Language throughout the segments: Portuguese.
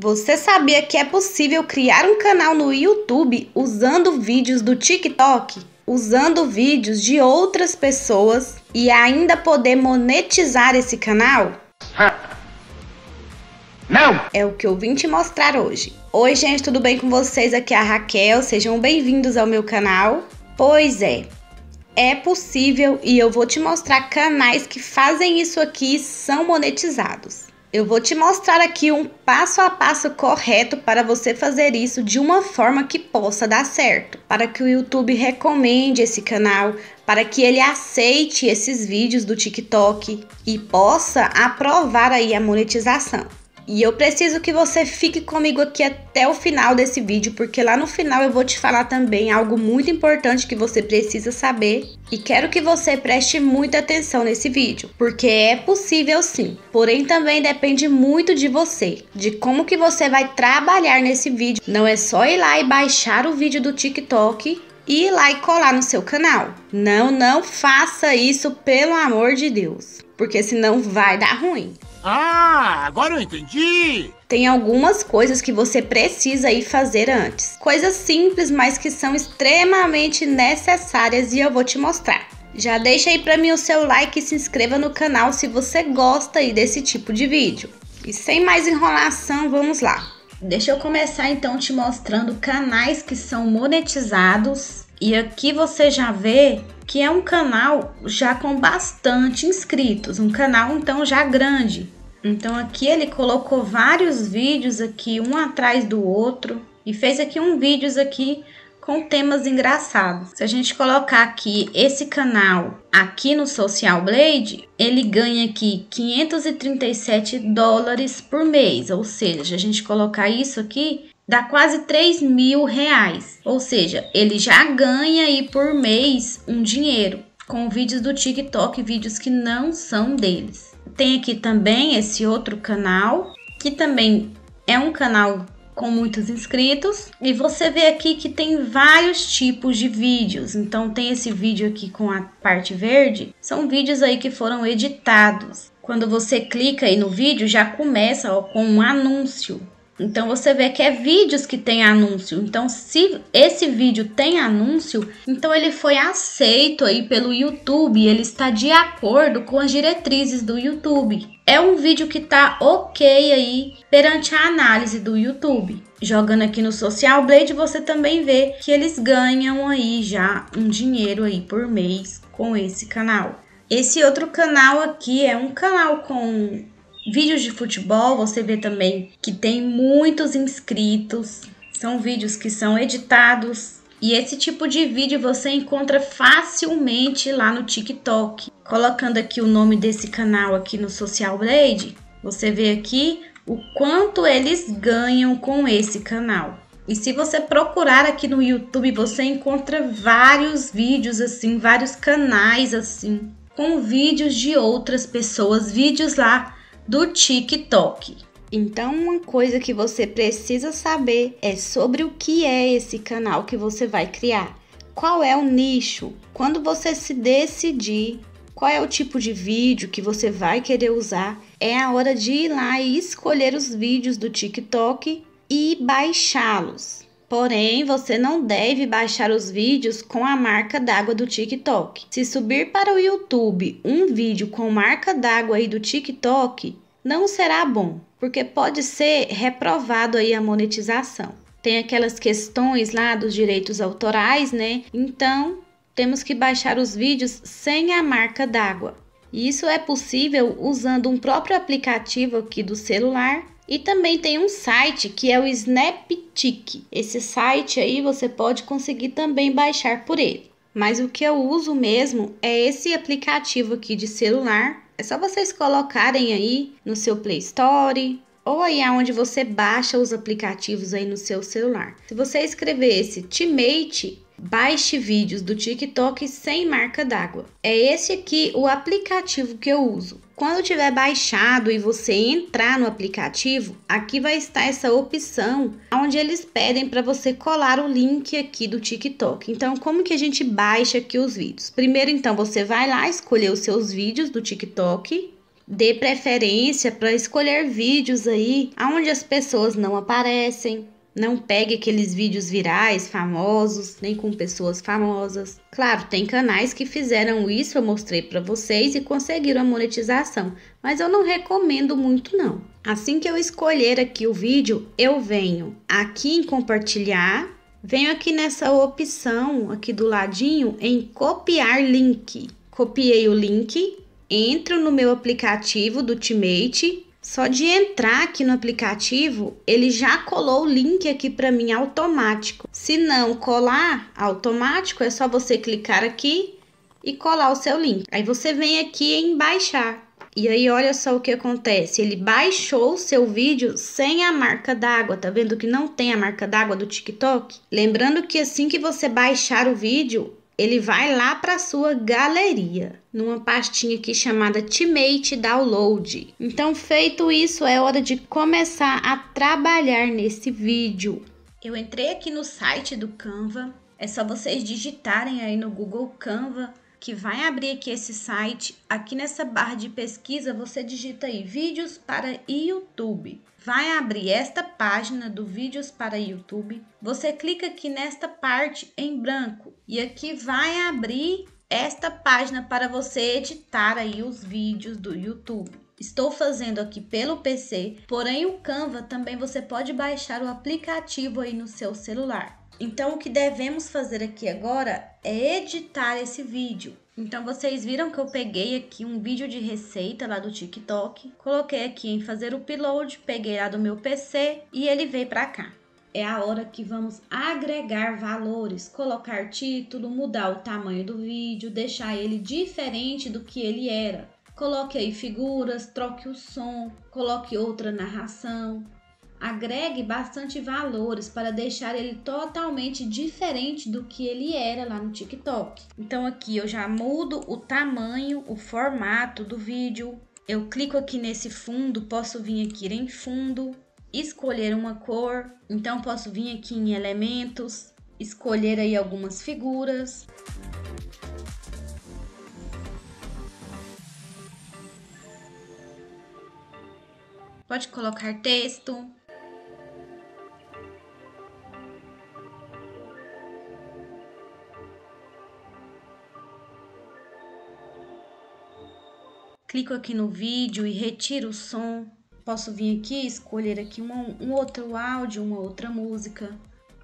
Você sabia que é possível criar um canal no YouTube usando vídeos do TikTok? Usando vídeos de outras pessoas e ainda poder monetizar esse canal? Não! É o que eu vim te mostrar hoje. Oi, gente, tudo bem com vocês? Aqui é a Raquel, sejam bem-vindos ao meu canal. Pois é, é possível e eu vou te mostrar canais que fazem isso aqui e são monetizados. Eu vou te mostrar aqui um passo a passo correto para você fazer isso de uma forma que possa dar certo, para que o YouTube recomende esse canal, para que ele aceite esses vídeos do TikTok e possa aprovar aí a monetização. E eu preciso que você fique comigo aqui até o final desse vídeo, porque lá no final eu vou te falar também algo muito importante que você precisa saber. E quero que você preste muita atenção nesse vídeo, porque é possível sim. Porém, também depende muito de você, de como que você vai trabalhar nesse vídeo. Não é só ir lá e baixar o vídeo do TikTok e ir lá e colar no seu canal. Não, não faça isso, pelo amor de Deus porque senão vai dar ruim. Ah, agora eu entendi! Tem algumas coisas que você precisa ir fazer antes. Coisas simples, mas que são extremamente necessárias e eu vou te mostrar. Já deixa aí para mim o seu like e se inscreva no canal se você gosta aí desse tipo de vídeo. E sem mais enrolação, vamos lá. Deixa eu começar então te mostrando canais que são monetizados e aqui você já vê que é um canal já com bastante inscritos, um canal então já grande. Então aqui ele colocou vários vídeos aqui um atrás do outro e fez aqui um vídeos aqui com temas engraçados. Se a gente colocar aqui esse canal aqui no Social Blade, ele ganha aqui 537 dólares por mês, ou seja, a gente colocar isso aqui dá quase 3 mil reais. Ou seja, ele já ganha aí por mês um dinheiro com vídeos do TikTok, vídeos que não são deles. Tem aqui também esse outro canal, que também é um canal com muitos inscritos. E você vê aqui que tem vários tipos de vídeos. Então tem esse vídeo aqui com a parte verde, são vídeos aí que foram editados. Quando você clica aí no vídeo, já começa ó, com um anúncio. Então você vê que é vídeos que tem anúncio. Então se esse vídeo tem anúncio, então ele foi aceito aí pelo YouTube, ele está de acordo com as diretrizes do YouTube. É um vídeo que tá OK aí perante a análise do YouTube. Jogando aqui no Social Blade, você também vê que eles ganham aí já um dinheiro aí por mês com esse canal. Esse outro canal aqui é um canal com Vídeos de futebol, você vê também que tem muitos inscritos. São vídeos que são editados. E esse tipo de vídeo você encontra facilmente lá no TikTok. Colocando aqui o nome desse canal aqui no Social Blade, você vê aqui o quanto eles ganham com esse canal. E se você procurar aqui no YouTube, você encontra vários vídeos assim, vários canais assim, com vídeos de outras pessoas, vídeos lá do TikTok. Então, uma coisa que você precisa saber é sobre o que é esse canal que você vai criar. Qual é o nicho? Quando você se decidir qual é o tipo de vídeo que você vai querer usar, é a hora de ir lá e escolher os vídeos do TikTok e baixá-los. Porém, você não deve baixar os vídeos com a marca d'água do TikTok. Se subir para o YouTube um vídeo com marca d'água aí do TikTok, não será bom, porque pode ser reprovado aí a monetização. Tem aquelas questões lá dos direitos autorais, né? Então, temos que baixar os vídeos sem a marca d'água. Isso é possível usando um próprio aplicativo aqui do celular e também tem um site que é o Snaptic. Esse site aí você pode conseguir também baixar por ele. Mas o que eu uso mesmo é esse aplicativo aqui de celular. É só vocês colocarem aí no seu Play Store, ou aí aonde você baixa os aplicativos aí no seu celular. Se você escrever esse Teammate, Baixe vídeos do TikTok sem marca d'água. É esse aqui o aplicativo que eu uso. Quando tiver baixado e você entrar no aplicativo, aqui vai estar essa opção onde eles pedem para você colar o link aqui do TikTok. Então, como que a gente baixa aqui os vídeos? Primeiro, então, você vai lá escolher os seus vídeos do TikTok, dê preferência para escolher vídeos aí onde as pessoas não aparecem, não pegue aqueles vídeos virais famosos, nem com pessoas famosas. Claro, tem canais que fizeram isso, eu mostrei para vocês e conseguiram a monetização, mas eu não recomendo muito não. Assim que eu escolher aqui o vídeo, eu venho aqui em compartilhar, venho aqui nessa opção aqui do ladinho em copiar link. Copiei o link, entro no meu aplicativo do teammate. Só de entrar aqui no aplicativo, ele já colou o link aqui para mim automático. Se não colar automático, é só você clicar aqui e colar o seu link. Aí você vem aqui em baixar. E aí olha só o que acontece, ele baixou o seu vídeo sem a marca d'água, tá vendo que não tem a marca d'água do TikTok? Lembrando que assim que você baixar o vídeo, ele vai lá para sua galeria, numa pastinha aqui chamada Teammate Download. Então, feito isso, é hora de começar a trabalhar nesse vídeo. Eu entrei aqui no site do Canva, é só vocês digitarem aí no Google Canva que vai abrir aqui esse site. Aqui nessa barra de pesquisa, você digita aí vídeos para YouTube. Vai abrir esta página do vídeos para YouTube. Você clica aqui nesta parte em branco e aqui vai abrir esta página para você editar aí os vídeos do YouTube. Estou fazendo aqui pelo PC, porém o Canva também você pode baixar o aplicativo aí no seu celular. Então, o que devemos fazer aqui agora é editar esse vídeo. Então, vocês viram que eu peguei aqui um vídeo de receita lá do TikTok, coloquei aqui em fazer o upload, peguei lá do meu PC e ele veio para cá. É a hora que vamos agregar valores, colocar título, mudar o tamanho do vídeo, deixar ele diferente do que ele era. Coloque aí figuras, troque o som, coloque outra narração, Agregue bastante valores para deixar ele totalmente diferente do que ele era lá no TikTok. Então aqui eu já mudo o tamanho, o formato do vídeo. Eu clico aqui nesse fundo, posso vir aqui em fundo, escolher uma cor. Então posso vir aqui em elementos, escolher aí algumas figuras. Pode colocar texto, clico aqui no vídeo e retiro o som. Posso vir aqui escolher aqui um, um outro áudio, uma outra música,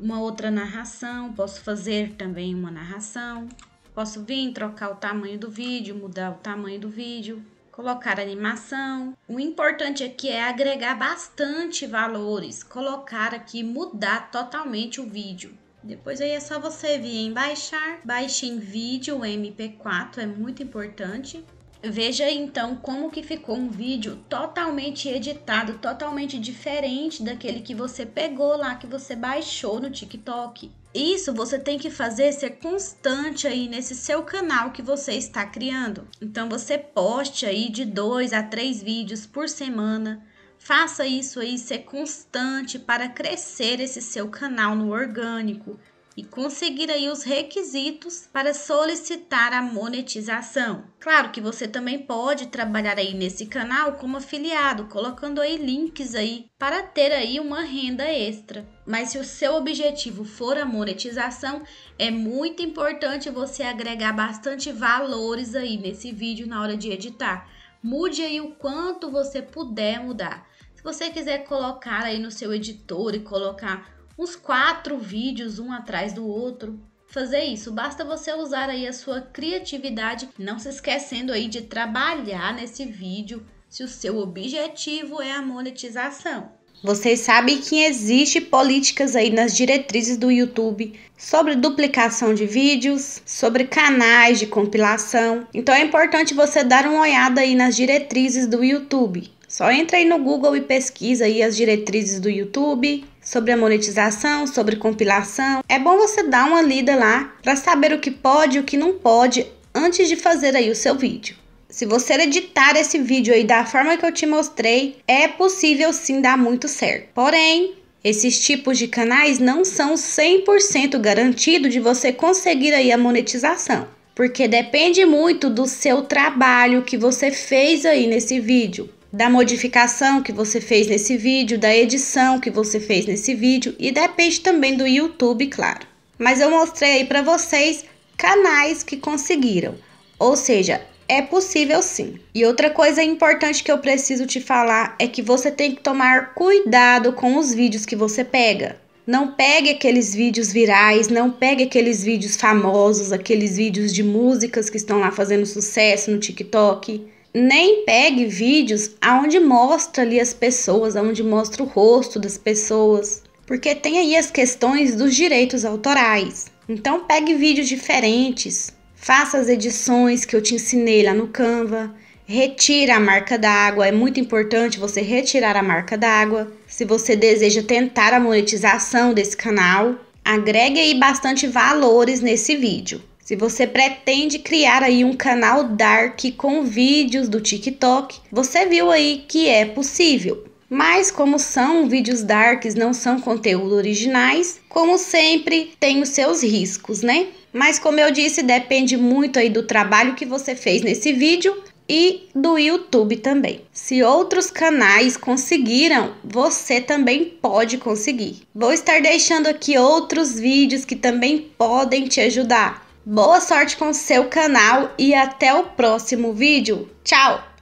uma outra narração. Posso fazer também uma narração. Posso vir trocar o tamanho do vídeo, mudar o tamanho do vídeo, colocar animação. O importante aqui é agregar bastante valores, colocar aqui, mudar totalmente o vídeo. Depois aí é só você vir em baixar, baixe em vídeo MP4, é muito importante. Veja então como que ficou um vídeo totalmente editado, totalmente diferente daquele que você pegou lá, que você baixou no TikTok. Isso você tem que fazer ser constante aí nesse seu canal que você está criando. Então você poste aí de dois a três vídeos por semana. Faça isso aí ser constante para crescer esse seu canal no orgânico e conseguir aí os requisitos para solicitar a monetização. Claro que você também pode trabalhar aí nesse canal como afiliado, colocando aí links aí para ter aí uma renda extra. Mas se o seu objetivo for a monetização, é muito importante você agregar bastante valores aí nesse vídeo na hora de editar. Mude aí o quanto você puder mudar. Se você quiser colocar aí no seu editor e colocar uns quatro vídeos um atrás do outro. Fazer isso, basta você usar aí a sua criatividade, não se esquecendo aí de trabalhar nesse vídeo se o seu objetivo é a monetização. Vocês sabem que existe políticas aí nas diretrizes do YouTube sobre duplicação de vídeos, sobre canais de compilação. Então é importante você dar uma olhada aí nas diretrizes do YouTube. Só entra aí no Google e pesquisa aí as diretrizes do YouTube, sobre a monetização, sobre compilação. É bom você dar uma lida lá para saber o que pode e o que não pode antes de fazer aí o seu vídeo. Se você editar esse vídeo aí da forma que eu te mostrei, é possível sim dar muito certo. Porém, esses tipos de canais não são 100% garantido de você conseguir aí a monetização, porque depende muito do seu trabalho que você fez aí nesse vídeo da modificação que você fez nesse vídeo, da edição que você fez nesse vídeo e depende também do YouTube, claro. Mas eu mostrei aí para vocês canais que conseguiram, ou seja, é possível sim. E outra coisa importante que eu preciso te falar é que você tem que tomar cuidado com os vídeos que você pega. Não pegue aqueles vídeos virais, não pegue aqueles vídeos famosos, aqueles vídeos de músicas que estão lá fazendo sucesso no TikTok nem pegue vídeos aonde mostra ali as pessoas, aonde mostra o rosto das pessoas, porque tem aí as questões dos direitos autorais. Então pegue vídeos diferentes, faça as edições que eu te ensinei lá no Canva, retira a marca d'água, é muito importante você retirar a marca d'água. Se você deseja tentar a monetização desse canal, agregue aí bastante valores nesse vídeo. Se você pretende criar aí um canal dark com vídeos do TikTok, você viu aí que é possível. Mas como são vídeos darks, não são conteúdo originais, como sempre tem os seus riscos, né? Mas como eu disse, depende muito aí do trabalho que você fez nesse vídeo e do YouTube também. Se outros canais conseguiram, você também pode conseguir. Vou estar deixando aqui outros vídeos que também podem te ajudar. Boa sorte com seu canal e até o próximo vídeo. Tchau!